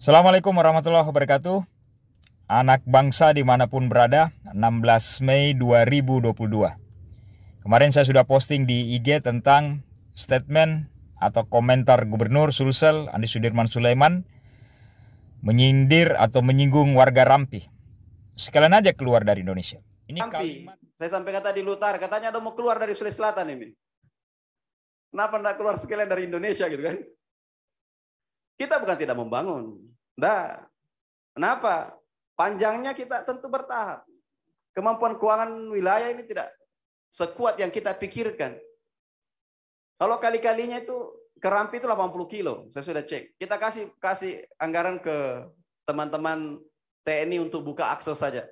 Assalamualaikum warahmatullahi wabarakatuh Anak bangsa dimanapun berada 16 Mei 2022 Kemarin saya sudah posting di IG tentang statement atau komentar Gubernur Sulsel Andi Sudirman Sulaiman Menyindir atau menyinggung warga Rampi Sekalian aja keluar dari Indonesia ini Rampi, kalimat... saya sampaikan tadi Lutar katanya ada mau keluar dari Sulawesi Selatan ini Kenapa tidak keluar sekalian dari Indonesia gitu kan? Kita bukan tidak membangun. Nah, kenapa? Panjangnya kita tentu bertahap. Kemampuan keuangan wilayah ini tidak sekuat yang kita pikirkan. Kalau kali-kalinya itu kerampi itu 80 kilo, saya sudah cek. Kita kasih kasih anggaran ke teman-teman TNI untuk buka akses saja.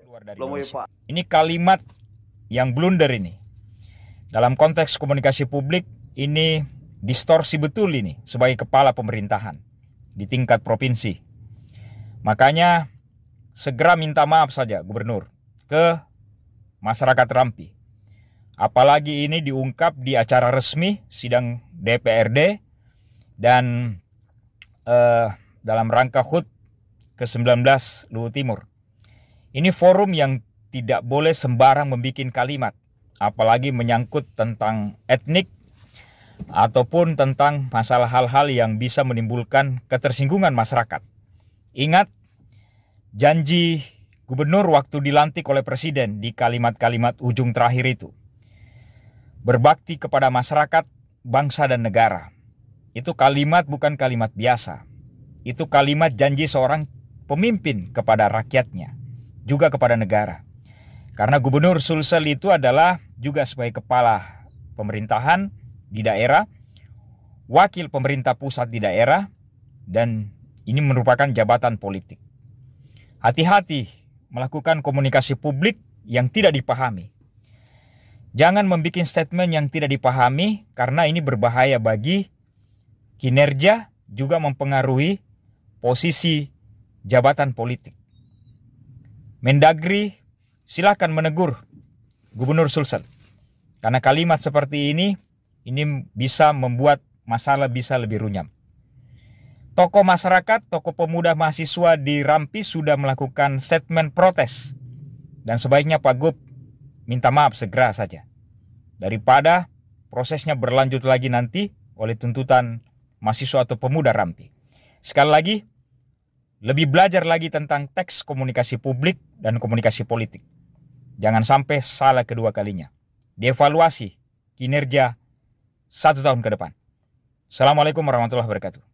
Ini kalimat yang blunder ini. Dalam konteks komunikasi publik, ini distorsi betul ini sebagai kepala pemerintahan di tingkat provinsi. Makanya segera minta maaf saja gubernur ke masyarakat Rampi. Apalagi ini diungkap di acara resmi sidang DPRD dan eh, dalam rangka HUT ke-19 Luhut Timur. Ini forum yang tidak boleh sembarang membuat kalimat, apalagi menyangkut tentang etnik ataupun tentang masalah hal-hal yang bisa menimbulkan ketersinggungan masyarakat. Ingat janji gubernur waktu dilantik oleh presiden di kalimat-kalimat ujung terakhir itu. Berbakti kepada masyarakat, bangsa dan negara. Itu kalimat bukan kalimat biasa. Itu kalimat janji seorang pemimpin kepada rakyatnya, juga kepada negara. Karena gubernur Sulsel itu adalah juga sebagai kepala pemerintahan di daerah, wakil pemerintah pusat di daerah, dan ini merupakan jabatan politik. Hati-hati melakukan komunikasi publik yang tidak dipahami. Jangan membuat statement yang tidak dipahami karena ini berbahaya bagi kinerja juga mempengaruhi posisi jabatan politik. Mendagri silahkan menegur Gubernur Sulsel. Karena kalimat seperti ini, ini bisa membuat masalah bisa lebih runyam. Tokoh masyarakat, tokoh pemuda mahasiswa di Rampi sudah melakukan statement protes. Dan sebaiknya Pak Gub minta maaf segera saja. Daripada prosesnya berlanjut lagi nanti oleh tuntutan mahasiswa atau pemuda Rampi. Sekali lagi, lebih belajar lagi tentang teks komunikasi publik dan komunikasi politik. Jangan sampai salah kedua kalinya. Dievaluasi kinerja satu tahun ke depan. Assalamualaikum warahmatullahi wabarakatuh.